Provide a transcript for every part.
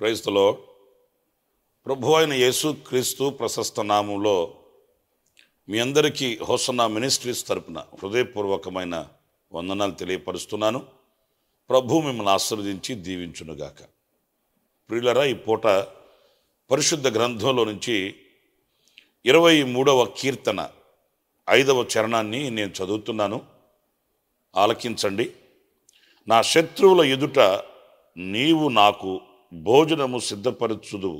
క్రైస్తలో ప్రభు అయిన యేసు క్రీస్తు ప్రశస్త నామంలో మీ అందరికీ హోసనా మినిస్ట్రీస్ తరపున హృదయపూర్వకమైన వందనాలు తెలియపరుస్తున్నాను ప్రభు మిమ్మల్ని ఆశ్రవదించి దీవించునుగాక ప్రియులరా ఈ పూట పరిశుద్ధ గ్రంథంలో నుంచి ఇరవై మూడవ కీర్తన ఐదవ చరణాన్ని నేను చదువుతున్నాను ఆలకించండి నా శత్రువుల ఎదుట నీవు నాకు భోజనము సిద్ధపరచుదు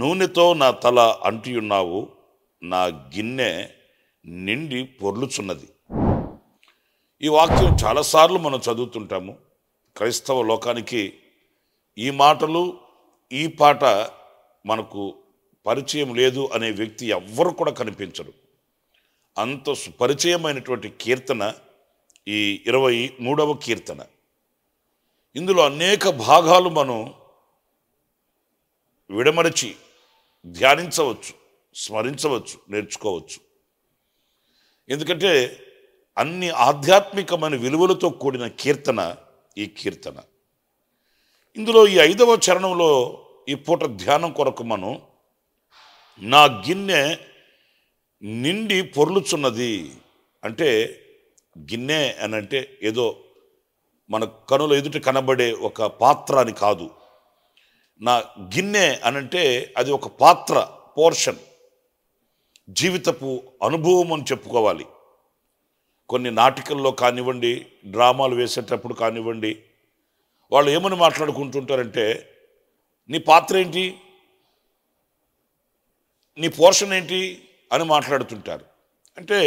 నూనెతో నా తల అంటియున్నావు నా గిన్నె నిండి పొర్లుచున్నది ఈ వాక్యం చాలాసార్లు మనం చదువుతుంటాము క్రైస్తవ లోకానికి ఈ మాటలు ఈ పాట మనకు పరిచయం లేదు అనే వ్యక్తి ఎవ్వరు కూడా కనిపించరు అంత సుపరిచయమైనటువంటి కీర్తన ఈ ఇరవై మూడవ కీర్తన ఇందులో అనేక భాగాలు మనం విడమరచి ధ్యానించవచ్చు స్మరించవచ్చు నేర్చుకోవచ్చు ఎందుకంటే అన్ని ఆధ్యాత్మికమైన విలువలతో కూడిన కీర్తన ఈ కీర్తన ఇందులో ఈ ఐదవ చరణంలో ఈ పూట ధ్యానం కొరకు మనం నా గిన్నె నిండి పొర్లుచున్నది అంటే గిన్నె అని అంటే ఏదో మన కనుల ఎదుట కనబడే ఒక పాత్ర అని కాదు నా గిన్నె అనంటే అది ఒక పాత్ర పోర్షన్ జీవితపు అనుభవం అని చెప్పుకోవాలి కొన్ని నాటికల్లో కానివ్వండి డ్రామాలు వేసేటప్పుడు కానివ్వండి వాళ్ళు ఏమని మాట్లాడుకుంటుంటారంటే నీ పాత్ర ఏంటి నీ పోర్షన్ ఏంటి అని మాట్లాడుతుంటారు అంటే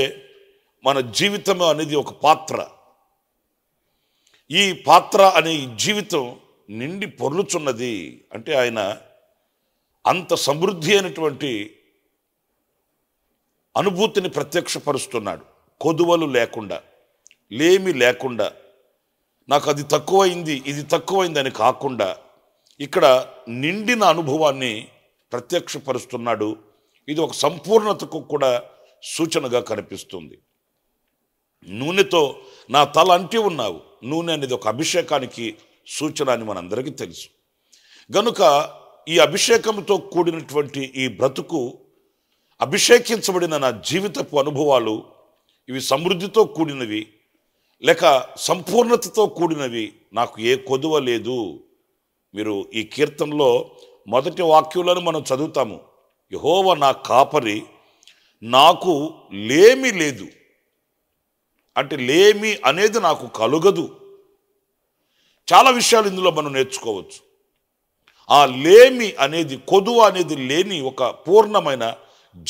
మన జీవితం అనేది ఒక పాత్ర ఈ పాత్ర అనే జీవితం నిండి పొర్లుచున్నది అంటే ఆయన అంత సమృద్ధి అయినటువంటి అనుభూతిని ప్రత్యక్షపరుస్తున్నాడు కొదువలు లేకుండా లేమి లేకుండా నాకు అది తక్కువైంది ఇది తక్కువైంది అని కాకుండా ఇక్కడ నిండిన అనుభవాన్ని ప్రత్యక్షపరుస్తున్నాడు ఇది ఒక సంపూర్ణతకు కూడా సూచనగా కనిపిస్తుంది నూనెతో నా తల అంటి ఉన్నావు నూనె అనేది ఒక అభిషేకానికి సూచన అని మనందరికీ తెలుసు గనుక ఈ అభిషేకంతో కూడినటువంటి ఈ బ్రతుకు అభిషేకించబడిన నా జీవితపు అనుభవాలు ఇవి సమృద్ధితో కూడినవి లేక సంపూర్ణతతో కూడినవి నాకు ఏ కొదువ లేదు మీరు ఈ కీర్తనలో మొదటి వాక్యులను మనం చదువుతాము యహోవ నా కాపరి నాకు లేమి లేదు అంటే లేమి అనేది నాకు కలుగదు చాలా విషయాలు ఇందులో మనం నేర్చుకోవచ్చు ఆ లేమి అనేది కొదువ అనేది లేని ఒక పూర్ణమైన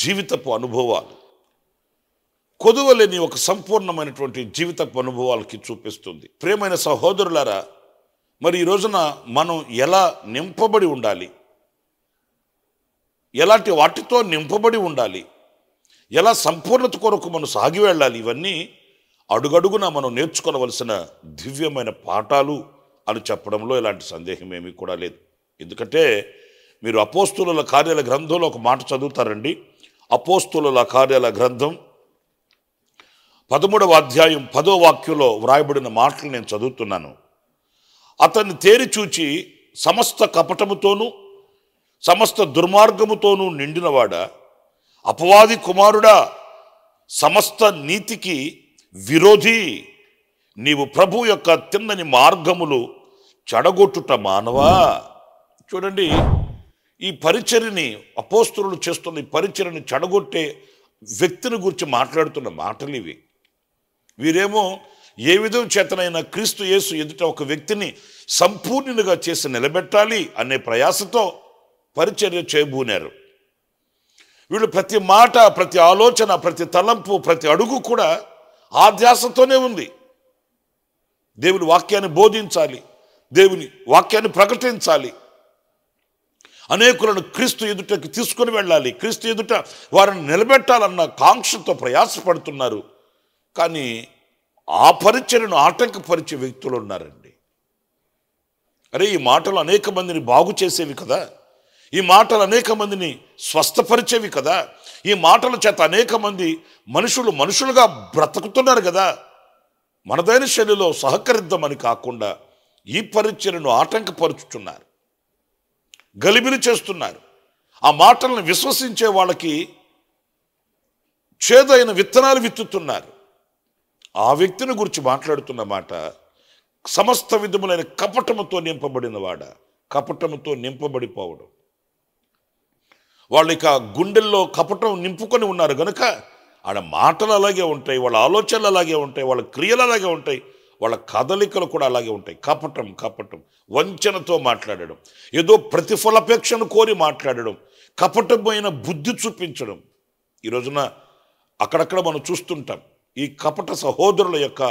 జీవితపు అనుభవాలు కొదువ లేని ఒక సంపూర్ణమైనటువంటి జీవితపు అనుభవాలకి చూపిస్తుంది ప్రేమైన సహోదరులారా మరి ఈ రోజున మనం ఎలా నింపబడి ఉండాలి ఎలాంటి వాటితో నింపబడి ఉండాలి ఎలా సంపూర్ణత కొరకు మనం సాగి వెళ్ళాలి ఇవన్నీ అడుగడుగున మనం నేర్చుకోవలసిన దివ్యమైన పాఠాలు అని చెప్పడంలో ఎలాంటి సందేహం ఏమీ కూడా లేదు ఎందుకంటే మీరు అపోస్తుల కార్యాల గ్రంథంలో ఒక మాట చదువుతారండి అపోస్తుల కార్యాల గ్రంథం పదమూడవ అధ్యాయం పదో వాక్యంలో వ్రాయబడిన మాటలు నేను చదువుతున్నాను అతన్ని తేరి చూచి సమస్త కపటముతోనూ సమస్త దుర్మార్గముతోనూ నిండినవాడ అపవాది కుమారుడా సమస్త నీతికి విరోధి నీవు ప్రభు యొక్క తిన్నని మార్గములు చెడగొట్టుట మానవా చూడండి ఈ పరిచర్ని అపోస్తులు చేస్తున్న ఈ పరిచర్ని చెడగొట్టే వ్యక్తిని గురించి మాట్లాడుతున్న మాటలు ఇవి వీరేమో ఏ విధం చేతనైనా క్రీస్తు యేసు ఎదుట ఒక వ్యక్తిని సంపూర్ణునిగా చేసి నిలబెట్టాలి అనే ప్రయాసతో పరిచర్య చేయబూనారు వీళ్ళు ప్రతి మాట ప్రతి ఆలోచన ప్రతి తలంపు ప్రతి అడుగు కూడా ఆ ధ్యాసతోనే ఉంది దేవుని వాక్యాన్ని బోధించాలి దేవుని వాక్యాన్ని ప్రకటించాలి అనేకులను క్రీస్తు ఎదుటకి తీసుకుని వెళ్ళాలి క్రీస్తు ఎదుట వారిని నిలబెట్టాలన్న కాంక్షతో ప్రయాసపడుతున్నారు కానీ ఆ పరిచయను ఆటంకపరిచే వ్యక్తులు ఉన్నారండి అరే ఈ మాటలు అనేక మందిని బాగు చేసేవి కదా ఈ మాటలు అనేక మందిని స్వస్థపరిచేవి కదా ఈ మాటల చేత అనేక మంది మనుషులు మనుషులుగా బ్రతుకుతున్నారు కదా మనదైన శైలిలో సహకరిద్దామని కాకుండా ఈ పరిచయను ఆటంకపరుచుతున్నారు గలిబిలి చేస్తున్నారు ఆ మాటలను విశ్వసించే వాళ్ళకి చేదైన విత్తనాలు విత్తుతున్నారు ఆ వ్యక్తిని గురించి మాట్లాడుతున్న మాట సమస్త విధములైన కపటముతో నింపబడినవాడ కపటముతో నింపబడిపోవడం వాళ్ళు ఇక గుండెల్లో కపటం నింపుకొని ఉన్నారు కనుక ఆడ మాటలు అలాగే ఉంటాయి వాళ్ళ ఆలోచనలు అలాగే ఉంటాయి వాళ్ళ క్రియలు అలాగే ఉంటాయి వాళ్ళ కదలికలు కూడా అలాగే ఉంటాయి కపటం కపటం వంచనతో మాట్లాడడం ఏదో ప్రతిఫలపేక్షను కోరి మాట్లాడడం కపటమైన బుద్ధి చూపించడం ఈ రోజున అక్కడక్కడ మనం చూస్తుంటాం ఈ కపట సహోదరుల యొక్క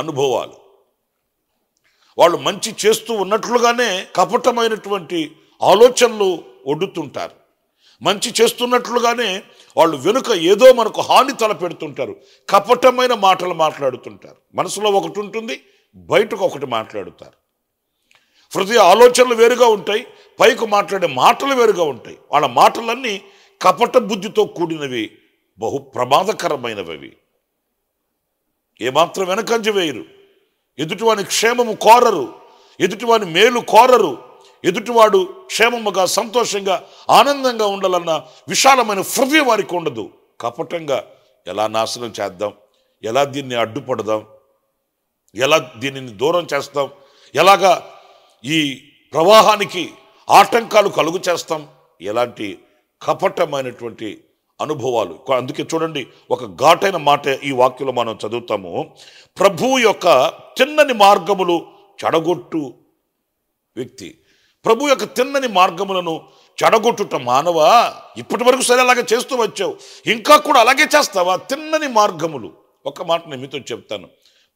అనుభవాలు వాళ్ళు మంచి చేస్తూ ఉన్నట్లుగానే కపటమైనటువంటి ఆలోచనలు ఒడ్డుతుంటారు మంచి చేస్తున్నట్లుగానే వాళ్ళు వెనుక ఏదో మనకు హాని తలపెడుతుంటారు కపటమైన మాటలు మాట్లాడుతుంటారు మనసులో ఒకటి ఉంటుంది బయటకు ఒకటి మాట్లాడుతారు హృదయ ఆలోచనలు వేరుగా ఉంటాయి పైకి మాట్లాడే మాటలు వేరుగా ఉంటాయి వాళ్ళ మాటలన్నీ కపట బుద్ధితో కూడినవి బహు ప్రమాదకరమైనవి ఏమాత్రం వెనకంజ వేయరు ఎదుటివాని క్షేమము కోరరు ఎదుటివాని మేలు కోరరు ఎదుటివాడు క్షేమముగా సంతోషంగా ఆనందంగా ఉండాలన్న విశాలమైన హృదయం వారికి ఉండదు కపటంగా ఎలా నాశనం చేద్దాం ఎలా దీన్ని అడ్డుపడదాం ఎలా దీనిని దూరం చేస్తాం ఎలాగా ఈ ప్రవాహానికి ఆటంకాలు కలుగు చేస్తాం ఎలాంటి కపటమైనటువంటి అనుభవాలు అందుకే చూడండి ఒక ఘాటైన మాట ఈ వాక్యంలో మనం చదువుతాము ప్రభువు యొక్క చిన్నని మార్గములు చెడగొట్టు వ్యక్తి ప్రభు యొక్క తిన్నని మార్గములను చెడగొట్టుట మానవా ఇప్పటి వరకు సరే అలాగే చేస్తూ వచ్చావు ఇంకా కూడా అలాగే చేస్తావా తిన్నని మార్గములు ఒక మాట నేను మీతో చెప్తాను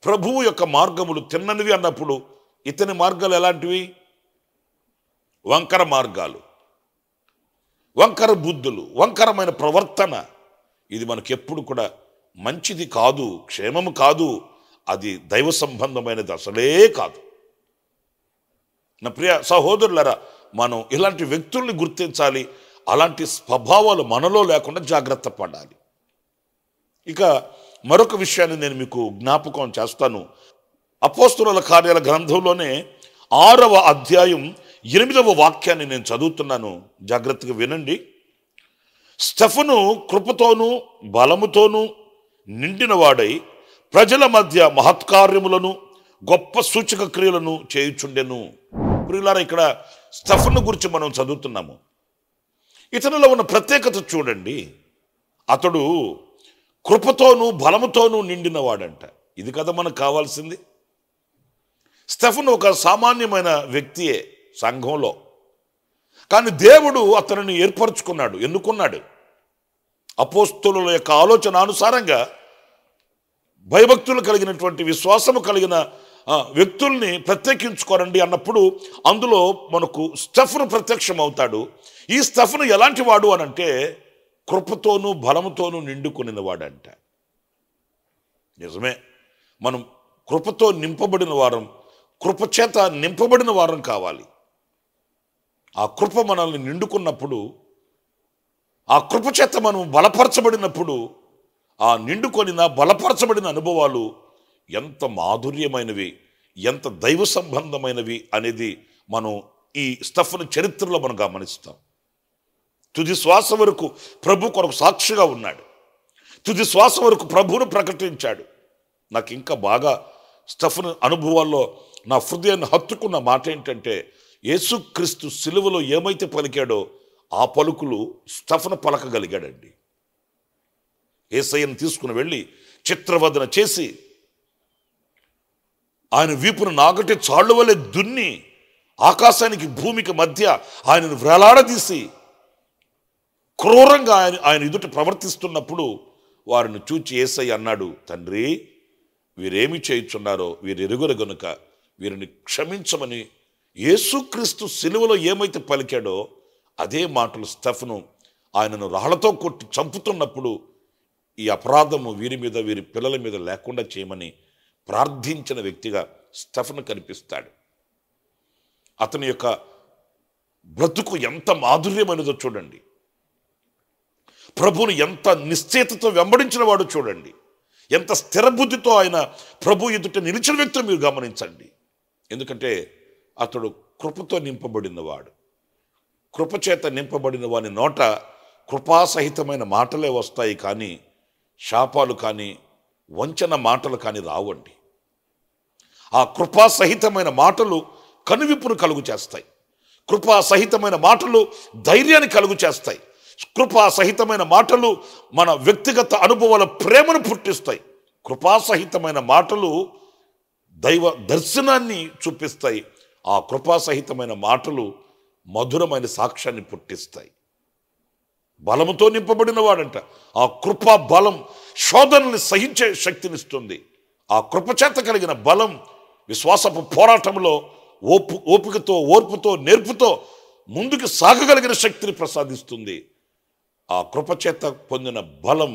ప్రభువు యొక్క మార్గములు తిన్ననివి అన్నప్పుడు ఇతని మార్గాలు ఎలాంటివి వంకర మార్గాలు వంకర బుద్ధులు వంకరమైన ప్రవర్తన ఇది మనకి ఎప్పుడు కూడా మంచిది కాదు క్షేమము కాదు అది దైవ సంబంధమైనది అసలే కాదు నా ప్రియ సహోదరులరా మనం ఇలాంటి వ్యక్తుల్ని గుర్తించాలి అలాంటి స్వభావాలు మనలో లేకుండా జాగ్రత్త పడాలి ఇక మరొక విషయాన్ని నేను మీకు జ్ఞాపకం చేస్తాను అపోస్తుల కార్యాల గ్రంథంలోనే ఆరవ అధ్యాయం ఎనిమిదవ వాక్యాన్ని నేను చదువుతున్నాను జాగ్రత్తగా వినండి స్టెఫను కృపతోనూ బలముతోనూ నిండినవాడై ప్రజల మధ్య మహత్కార్యములను గొప్ప సూచక క్రియలను చేయుచుండెను ప్రియులారా ఇక్కడ స్టఫన్ గురించి మనం చదువుతున్నాము ఇతనిలో ఉన్న ప్రత్యేకత చూడండి అతడు కృపతోనూ బలముతోనూ నిండినవాడంట ఇది కదా మనకు కావాల్సింది స్టఫన్ ఒక సామాన్యమైన వ్యక్తియే సంఘంలో కానీ దేవుడు అతనిని ఏర్పరచుకున్నాడు ఎన్నుకున్నాడు అపోస్తుల యొక్క ఆలోచన అనుసారంగా భయభక్తులు కలిగినటువంటి విశ్వాసము కలిగిన వ్యక్తుల్ని ప్రత్యేకించుకోరండి అన్నప్పుడు అందులో మనకు స్టఫ్ను ప్రత్యక్షం అవుతాడు ఈ స్టఫ్ను ఎలాంటి వాడు అని అంటే కృపతోనూ బలముతోనూ వాడంట నిజమే మనం కృపతో నింపబడిన వారం కృపచేత నింపబడిన వారం కావాలి ఆ కృప మనల్ని నిండుకున్నప్పుడు ఆ కృపచేత మనం బలపరచబడినప్పుడు ఆ నిండుకొనిన బలపరచబడిన అనుభవాలు ఎంత మాధుర్యమైనవి ఎంత దైవ సంబంధమైనవి అనేది మనం ఈ స్టఫ్ను చరిత్రలో మనం గమనిస్తాం తుది శ్వాస వరకు ప్రభు కొరకు సాక్షిగా ఉన్నాడు తుది శ్వాస వరకు ప్రభువును ప్రకటించాడు నాకు ఇంకా బాగా స్టఫన్ అనుభవాల్లో నా హృదయాన్ని హత్తుకున్న మాట ఏంటంటే యేసుక్రీస్తు సిలువలో ఏమైతే పలికాడో ఆ పలుకులు స్టఫన పలకగలిగాడండి ఏసయ్యను తీసుకుని వెళ్ళి చిత్రవదన చేసి ఆయన వీపును నాగటి చాళ్ళు వలె దున్ని ఆకాశానికి భూమికి మధ్య ఆయనను వ్రలాడదీసి క్రూరంగా ఆయన ఆయన ఎదుట ప్రవర్తిస్తున్నప్పుడు వారిని చూచి ఏసై అన్నాడు తండ్రి వీరేమి చేయుచున్నారో వీరెరుగురు గనుక వీరిని క్షమించమని యేసుక్రీస్తు సెలువులో ఏమైతే పలికాడో అదే మాటలు స్టెఫ్ను ఆయనను రాళ్లతో కొట్టి చంపుతున్నప్పుడు ఈ అపరాధము వీరి మీద వీరి పిల్లల మీద లేకుండా చేయమని ప్రార్థించిన వ్యక్తిగా స్టఫన్ కనిపిస్తాడు అతని యొక్క బ్రతుకు ఎంత మాధుర్యమైనదో చూడండి ప్రభుని ఎంత నిశ్చేతతో వెంబడించిన వాడు చూడండి ఎంత స్థిరబుద్ధితో ఆయన ప్రభు ఎదుట నిలిచిన వ్యక్తులు మీరు గమనించండి ఎందుకంటే అతడు కృపతో నింపబడినవాడు కృపచేత నింపబడిన వాని నోట కృపాసహితమైన మాటలే వస్తాయి కానీ శాపాలు కానీ వంచన మాటలు కానీ రావండి ఆ కృపా సహితమైన మాటలు కనువిప్పును కలుగు చేస్తాయి కృపా సహితమైన మాటలు ధైర్యాన్ని కలుగు చేస్తాయి కృపా సహితమైన మాటలు మన వ్యక్తిగత అనుభవాల ప్రేమను పుట్టిస్తాయి కృపా సహితమైన మాటలు దైవ దర్శనాన్ని చూపిస్తాయి ఆ కృపా సహితమైన మాటలు మధురమైన సాక్ష్యాన్ని పుట్టిస్తాయి బలముతో నింపబడిన వాడంట ఆ కృప బలం శోధనని సహించే శక్తినిస్తుంది ఆ కృపచేత కలిగిన బలం విశ్వాసపు పోరాటంలో ఓపు ఓపికతో ఓర్పుతో నేర్పుతో ముందుకు సాగగలిగిన శక్తిని ప్రసాదిస్తుంది ఆ కృపచేత పొందిన బలం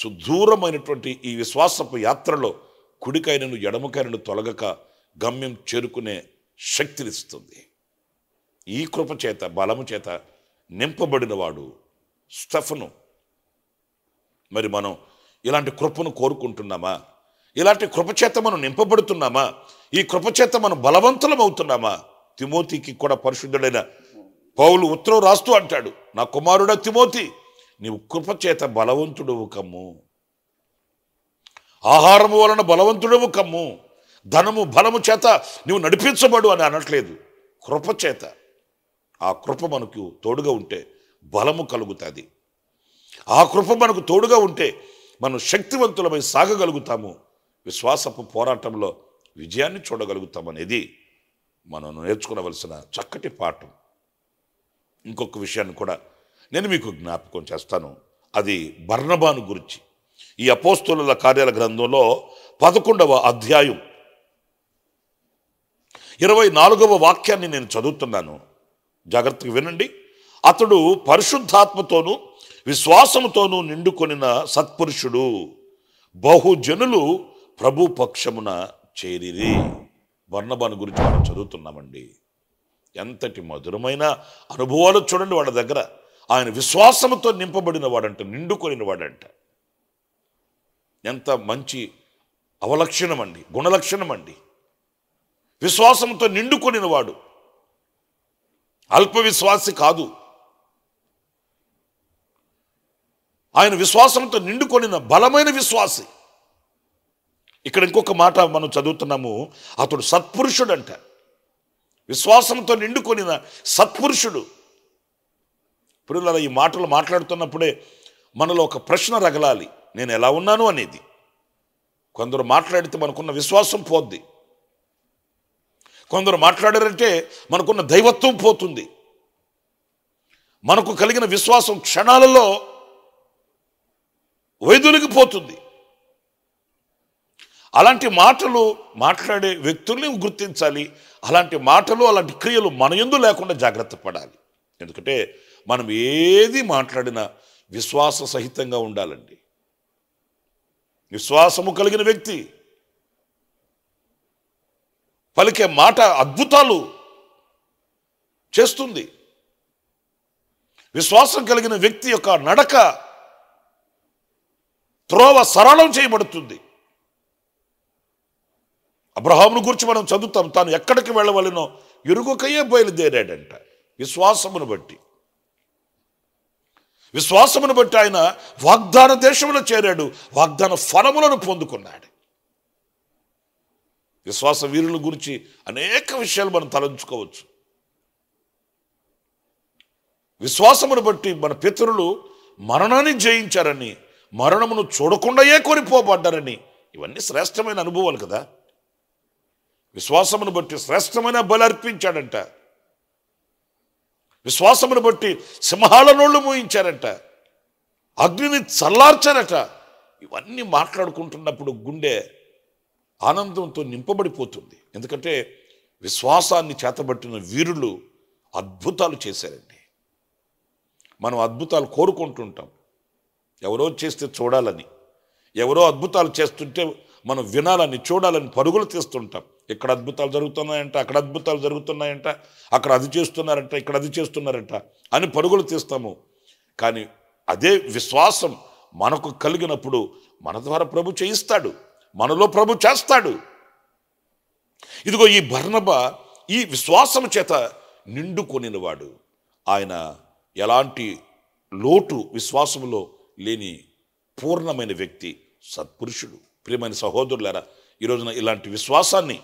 సుదూరమైనటువంటి ఈ విశ్వాసపు యాత్రలో కుడికైనను ఎడమకైనను తొలగక గమ్యం చేరుకునే శక్తినిస్తుంది ఈ కృపచేత బలము చేత నింపబడినవాడు స్టఫను మరి మనం ఇలాంటి కృపను కోరుకుంటున్నామా ఇలాంటి కృపచేత మనం నింపబడుతున్నామా ఈ కృపచేత మనం బలవంతులం అవుతున్నామా తిమోతికి కూడా పరిశుద్ధుడైన పౌలు ఉత్తరం రాస్తూ అంటాడు నా కుమారుడ తిమోతి నీవు కృపచేత బలవంతుడవు కమ్ము ఆహారము వలన బలవంతుడవు కమ్ము ధనము బలము చేత నువ్వు నడిపించబడు అని అనట్లేదు కృపచేత ఆ కృప మనకు తోడుగా ఉంటే బలము కలుగుతుంది ఆ కృప మనకు తోడుగా ఉంటే మనం శక్తివంతులమై సాగగలుగుతాము విశ్వాసపు పోరాటంలో విజయాన్ని చూడగలుగుతామనేది మనం నేర్చుకోవలసిన చక్కటి పాఠం ఇంకొక విషయాన్ని కూడా నేను మీకు జ్ఞాపకం చేస్తాను అది బర్ణబాను గురించి ఈ అపోస్తుల కార్యాల గ్రంథంలో పదకొండవ అధ్యాయం ఇరవై నాలుగవ వాక్యాన్ని నేను చదువుతున్నాను జాగ్రత్తగా వినండి అతడు పరిశుద్ధాత్మతోనూ విశ్వాసముతోనూ నిండుకొనిన సత్పురుషుడు బహుజనులు ప్రభు పక్షమున వర్ణబాను గురించి మనం చదువుతున్నామండి ఎంతటి మధురమైన అనుభవాలు చూడండి వాళ్ళ దగ్గర ఆయన విశ్వాసముతో నింపబడిన వాడంట నిండుకొనిన వాడంట ఎంత మంచి అవలక్షణం అండి గుణలక్షణం అండి విశ్వాసంతో నిండుకొనినవాడు వాడు అల్ప విశ్వాసి కాదు ఆయన విశ్వాసంతో నిండుకొనిన బలమైన విశ్వాసి ఇక్కడ ఇంకొక మాట మనం చదువుతున్నాము అతడు సత్పురుషుడు అంట విశ్వాసంతో నిండుకొనిన సత్పురుషుడు పిల్లల ఈ మాటలు మాట్లాడుతున్నప్పుడే మనలో ఒక ప్రశ్న రగలాలి నేను ఎలా ఉన్నాను అనేది కొందరు మాట్లాడితే మనకున్న విశ్వాసం పోద్ది కొందరు మాట్లాడారంటే మనకున్న దైవత్వం పోతుంది మనకు కలిగిన విశ్వాసం క్షణాలలో వైద్యునికి పోతుంది అలాంటి మాటలు మాట్లాడే వ్యక్తుల్ని గుర్తించాలి అలాంటి మాటలు అలాంటి క్రియలు మన ఎందు లేకుండా జాగ్రత్త పడాలి ఎందుకంటే మనం ఏది మాట్లాడినా విశ్వాస సహితంగా ఉండాలండి విశ్వాసము కలిగిన వ్యక్తి పలికే మాట అద్భుతాలు చేస్తుంది విశ్వాసం కలిగిన వ్యక్తి యొక్క నడక త్రోవ సరళం చేయబడుతుంది అబ్రహామును గురించి మనం చదువుతాం తాను ఎక్కడికి వెళ్ళవలనో ఇరుగుకయే బయలుదేరాడంట విశ్వాసమును బట్టి విశ్వాసమును బట్టి ఆయన వాగ్దాన దేశంలో చేరాడు వాగ్దాన ఫలములను పొందుకున్నాడు విశ్వాస వీరుల గురించి అనేక విషయాలు మనం తలంచుకోవచ్చు విశ్వాసమును బట్టి మన పితరులు మరణాన్ని జయించారని మరణమును చూడకుండాయే కొనిపోబడ్డారని ఇవన్నీ శ్రేష్టమైన అనుభవాలు కదా విశ్వాసమును బట్టి శ్రేష్టమైన బలి అర్పించాడంట విశ్వాసమును బట్టి సింహాల నోళ్లు మూయించారట అగ్నిని చల్లార్చారట ఇవన్నీ మాట్లాడుకుంటున్నప్పుడు గుండె ఆనందంతో నింపబడిపోతుంది ఎందుకంటే విశ్వాసాన్ని చేతబట్టిన వీరులు అద్భుతాలు చేశారండి మనం అద్భుతాలు కోరుకుంటుంటాం ఎవరో చేస్తే చూడాలని ఎవరో అద్భుతాలు చేస్తుంటే మనం వినాలని చూడాలని పరుగులు తీస్తుంటాం ఇక్కడ అద్భుతాలు జరుగుతున్నాయంట అక్కడ అద్భుతాలు జరుగుతున్నాయంట అక్కడ అది చేస్తున్నారంట ఇక్కడ అది చేస్తున్నారంట అని పరుగులు తీస్తాము కానీ అదే విశ్వాసం మనకు కలిగినప్పుడు మన ద్వారా ప్రభు చేయిస్తాడు మనలో ప్రభు చేస్తాడు ఇదిగో ఈ భర్ణబ ఈ విశ్వాసం చేత నిండుకొనినవాడు ఆయన ఎలాంటి లోటు విశ్వాసములో లేని పూర్ణమైన వ్యక్తి సత్పురుషుడు ప్రియమైన సహోదరులారా ఈరోజున ఇలాంటి విశ్వాసాన్ని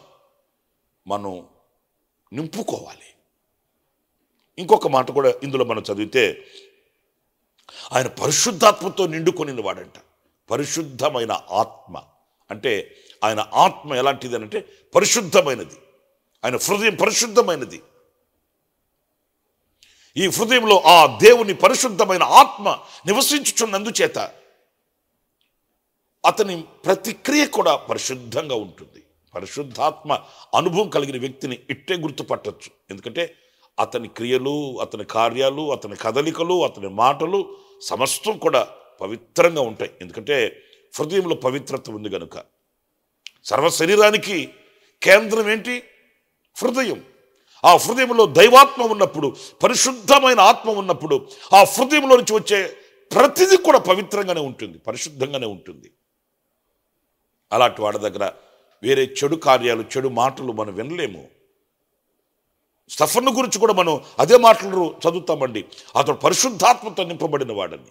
మనం నింపుకోవాలి ఇంకొక మాట కూడా ఇందులో మనం చదివితే ఆయన పరిశుద్ధాత్మతో నిండుకొనిన వాడంట పరిశుద్ధమైన ఆత్మ అంటే ఆయన ఆత్మ ఎలాంటిది అంటే పరిశుద్ధమైనది ఆయన హృదయం పరిశుద్ధమైనది ఈ హృదయంలో ఆ దేవుని పరిశుద్ధమైన ఆత్మ నివసించుచున్నందుచేత అతని ప్రతిక్రియ కూడా పరిశుద్ధంగా ఉంటుంది పరిశుద్ధాత్మ అనుభవం కలిగిన వ్యక్తిని ఇట్టే గుర్తుపట్టచ్చు ఎందుకంటే అతని క్రియలు అతని కార్యాలు అతని కదలికలు అతని మాటలు సమస్తం కూడా పవిత్రంగా ఉంటాయి ఎందుకంటే హృదయంలో పవిత్రత ఉంది గనుక సర్వ శరీరానికి కేంద్రం ఏంటి హృదయం ఆ హృదయంలో దైవాత్మ ఉన్నప్పుడు పరిశుద్ధమైన ఆత్మ ఉన్నప్పుడు ఆ హృదయంలో నుంచి వచ్చే ప్రతిదీ కూడా పవిత్రంగానే ఉంటుంది పరిశుద్ధంగానే ఉంటుంది అలాంటి వాడి దగ్గర వేరే చెడు కార్యాలు చెడు మాటలు మనం వినలేము స్టఫన్ను గురించి కూడా మనం అదే మాటలు చదువుతామండి అతడు పరిశుద్ధాత్మతో నింపబడిన వాడని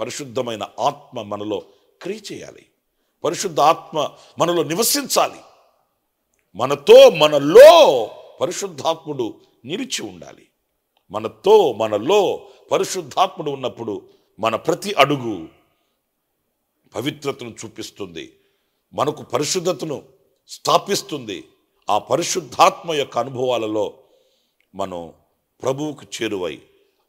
పరిశుద్ధమైన ఆత్మ మనలో క్రియ చేయాలి పరిశుద్ధ ఆత్మ మనలో నివసించాలి మనతో మనలో పరిశుద్ధాత్ముడు నిలిచి ఉండాలి మనతో మనలో పరిశుద్ధాత్ముడు ఉన్నప్పుడు మన ప్రతి అడుగు పవిత్రతను చూపిస్తుంది మనకు పరిశుద్ధతను స్థాపిస్తుంది ఆ పరిశుద్ధాత్మ యొక్క అనుభవాలలో మనం ప్రభువుకు చేరువై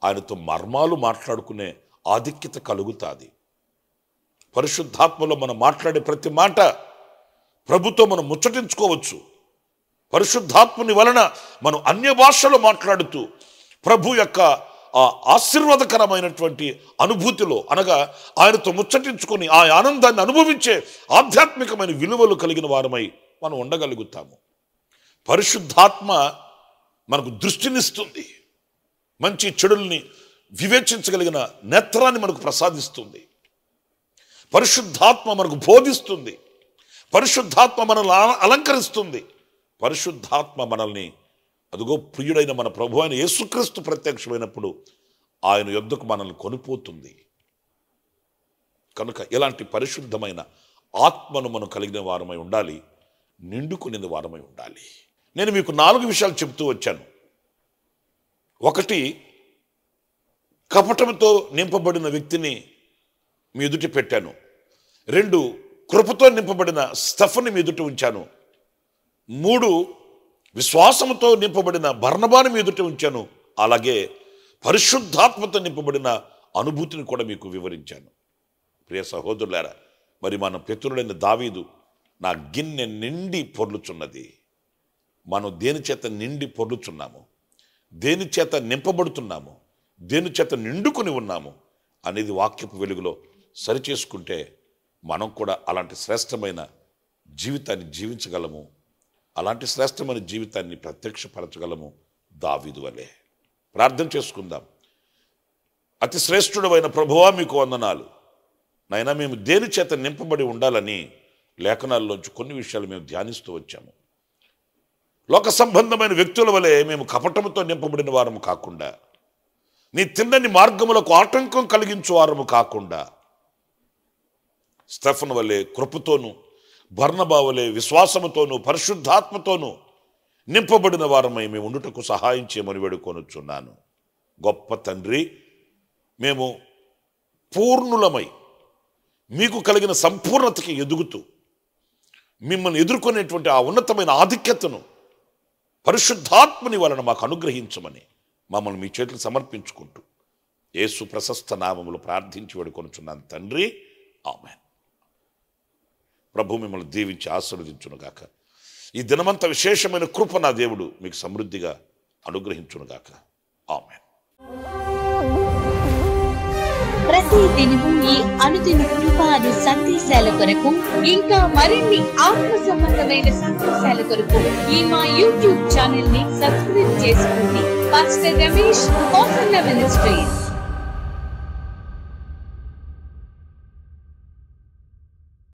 ఆయనతో మర్మాలు మాట్లాడుకునే ఆధిక్యత కలుగుతుంది పరిశుద్ధాత్మలో మనం మాట్లాడే ప్రతి మాట ప్రభుతో మనం ముచ్చటించుకోవచ్చు పరిశుద్ధాత్ముని వలన మనం అన్య భాషలో మాట్లాడుతూ ప్రభు యొక్క ఆ ఆశీర్వాదకరమైనటువంటి అనుభూతిలో అనగా ఆయనతో ముచ్చటించుకొని ఆ ఆనందాన్ని అనుభవించే ఆధ్యాత్మికమైన విలువలు కలిగిన వారమై మనం ఉండగలుగుతాము పరిశుద్ధాత్మ మనకు దృష్టినిస్తుంది మంచి చెడుల్ని వివేచించగలిగిన నేత్రాన్ని మనకు ప్రసాదిస్తుంది పరిశుద్ధాత్మ మనకు బోధిస్తుంది పరిశుద్ధాత్మ మనల్ని అలంకరిస్తుంది పరిశుద్ధాత్మ మనల్ని అదిగో ప్రియుడైన మన ప్రభు అయిన యేసుక్రీస్తు ప్రత్యక్షమైనప్పుడు ఆయన యుద్ధకు మనల్ని కొనిపోతుంది కనుక ఇలాంటి పరిశుద్ధమైన ఆత్మను మనం కలిగిన వారమై ఉండాలి నిండుకునేది వారమై ఉండాలి నేను మీకు నాలుగు విషయాలు చెప్తూ వచ్చాను ఒకటి కపటంతో నింపబడిన వ్యక్తిని మీ ఎదుటి పెట్టాను రెండు కృపతో నింపబడిన స్తఫని మీ ఎదుట ఉంచాను మూడు విశ్వాసంతో నింపబడిన భర్ణబాని మీ ఎదుట ఉంచాను అలాగే పరిశుద్ధాత్మతో నింపబడిన అనుభూతిని కూడా మీకు వివరించాను ప్రియ సహోదరులారా మరి మన పితృడైన దావీదు నా గిన్నె నిండి పొర్లుచున్నది మనం దేని చేత నిండి పొర్లుచున్నాము దేని చేత నింపబడుతున్నాము దేని చేత నిండుకొని ఉన్నాము అనేది వాక్యపు వెలుగులో సరిచేసుకుంటే మనం కూడా అలాంటి శ్రేష్టమైన జీవితాన్ని జీవించగలము అలాంటి శ్రేష్టమైన జీవితాన్ని ప్రత్యక్షపరచగలము దావిదు వలె ప్రార్థన చేసుకుందాం అతి శ్రేష్ఠుడమైన ప్రభువా మీకు వందనాలు నైనా మేము దేని చేత నింపబడి ఉండాలని లేఖనాల్లోంచి కొన్ని విషయాలు మేము ధ్యానిస్తూ వచ్చాము లోక సంబంధమైన వ్యక్తుల వలె మేము కపటంతో నింపబడిన వారము కాకుండా నీ తిన్నని మార్గములకు ఆటంకం కలిగించువారము కాకుండా స్టెఫన్ వలె కృపతోనూ భర్ణబా వలె విశ్వాసముతోనూ పరిశుద్ధాత్మతోనూ నింపబడిన వారమై మేము ఉండుటకు సహాయం చేయమని వేడుకొనుచున్నాను గొప్ప తండ్రి మేము పూర్ణులమై మీకు కలిగిన సంపూర్ణతకి ఎదుగుతూ మిమ్మల్ని ఎదుర్కొనేటువంటి ఆ ఉన్నతమైన ఆధిక్యతను పరిశుద్ధాత్మని వలన మాకు అనుగ్రహించమని మమ్మల్ని మీ చేతులు సమర్పించుకుంటూ యేసు ప్రశస్త నామములు ప్రార్థించి వేడుకొనుచున్నాను తండ్రి ఆమె ప్రభు మిమ్మల్ని దీవించి ఆశీర్వదించునుగాక ఈ దినమంత విశేషమైన కృప నా దేవుడు మీకు సమృద్ధిగా అనుగ్రహించునుగాక ఆమె ప్రతి దినము ఈ అనుదిన సందేశాల కొరకు ఇంకా మరిన్ని ఆత్మ సంబంధమైన సందేశాల కొరకు ఈ మా యూట్యూబ్ ఛానల్ ని సబ్స్క్రైబ్ చేసుకోండి Pastor Ramesh in the Ministries.